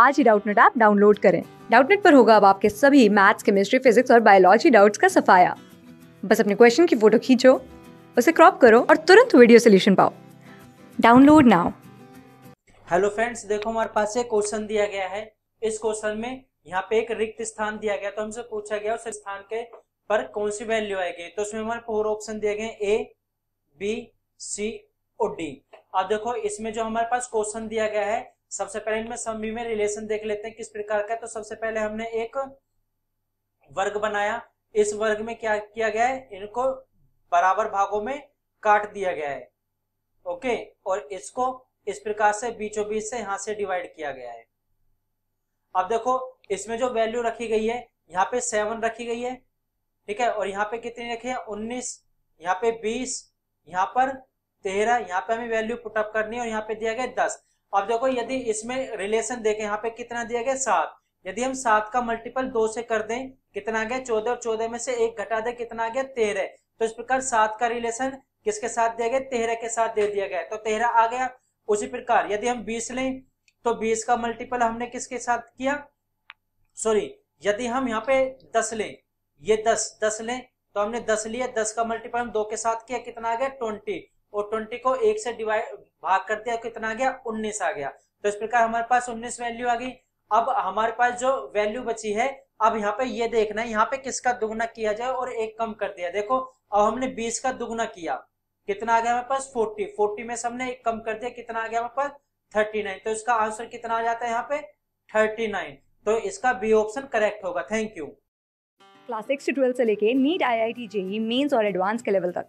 आज ही Doubtnut app download करें डाउटनेट पर होगा अब आपके सभी मैथ्स केमिस्ट्री फिजिक्स और बायोलॉजी डाउट्स का सफाया बस अपने क्वेश्चन की फोटो खींचो उसे क्रॉप करो और तुरंत वीडियो सोल्यूशन पाओ डाउनलोड नाउ हेलो फ्रेंड्स देखो हमारे पास एक क्वेश्चन दिया गया है इस क्वेश्चन में यहाँ पे एक रिक्त स्थान दिया गया तो हमसे पूछा गया उस स्थान के पर कौन सी वैल्यू आएगी तो उसमें हमारे फोर ऑप्शन दिए गए ए बी सी और डी अब देखो इसमें जो हमारे पास क्वेश्चन दिया गया है सबसे पहले इनमें समी में रिलेशन देख लेते हैं किस प्रकार का तो सबसे पहले हमने एक वर्ग बनाया इस वर्ग में क्या किया गया है इनको बराबर भागों में काट दिया गया है ओके और इसको इस प्रकार से बीचों बीच से यहां से डिवाइड किया गया है अब देखो इसमें जो वैल्यू रखी गई है यहाँ पे सेवन रखी गई है ठीक है और यहाँ पे कितनी रखी है उन्नीस यहाँ पे बीस यहाँ पर तेरह यहाँ पे हमें वैल्यू पुटअप करनी है और यहाँ पे दिया गया दस अब देखो यदि इसमें रिलेशन देखें यहाँ पे कितना दिया गया सात यदि हम सात का मल्टीपल दो से कर दें कितना आ गया चौदह और चौदह में से एक घटा दे कितना आ गया तेरह तो इस प्रकार सात का रिलेशन किसके साथ दिया गया तेरह के साथ दे दिया गया तो तेरह आ गया उसी प्रकार यदि हम बीस लें तो बीस का मल्टीपल हमने किसके साथ किया सॉरी यदि हम यहाँ पे दस लें ये दस दस लें तो हमने दस लिया दस का मल्टीपल हम दो के साथ किया कितना आ गया ट्वेंटी और ट्वेंटी को एक से डिवाइड भाग कर दिया कितना आ गया उन्नीस आ गया तो इस प्रकार हमारे पास उन्नीस वैल्यू आ गई अब हमारे पास जो वैल्यू बची है अब यहाँ पे ये देखना है यहाँ पे किसका दुगना किया जाए और एक कम कर दिया देखो अब हमने बीस का दुगना किया कितना आ गया हमारे पास फोर्टी फोर्टी में से हमने एक कम कर दिया कितना आ गया हमारे पास थर्टी नाइन तो इसका आंसर कितना आ जाता है यहाँ पे थर्टी नाइन तो इसका बी ऑप्शन करेक्ट होगा थैंक यू क्लास सिक्स से से लेके NEET I I T JEE Mains और एडवांस के लेवल तक